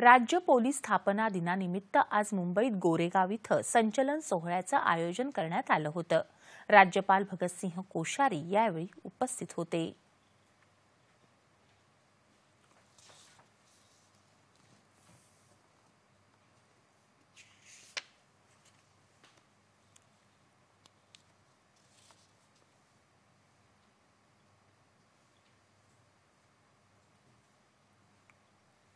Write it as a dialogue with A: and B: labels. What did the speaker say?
A: राज्य पोलीस स्थापना दिनानिमित्त आज मुंबईत गोरेगाव इथं संचलन सोहळ्याचं आयोजन करण्यात आलं होतं राज्यपाल भगतसिंह कोश्यारी यावेळी उपस्थित होते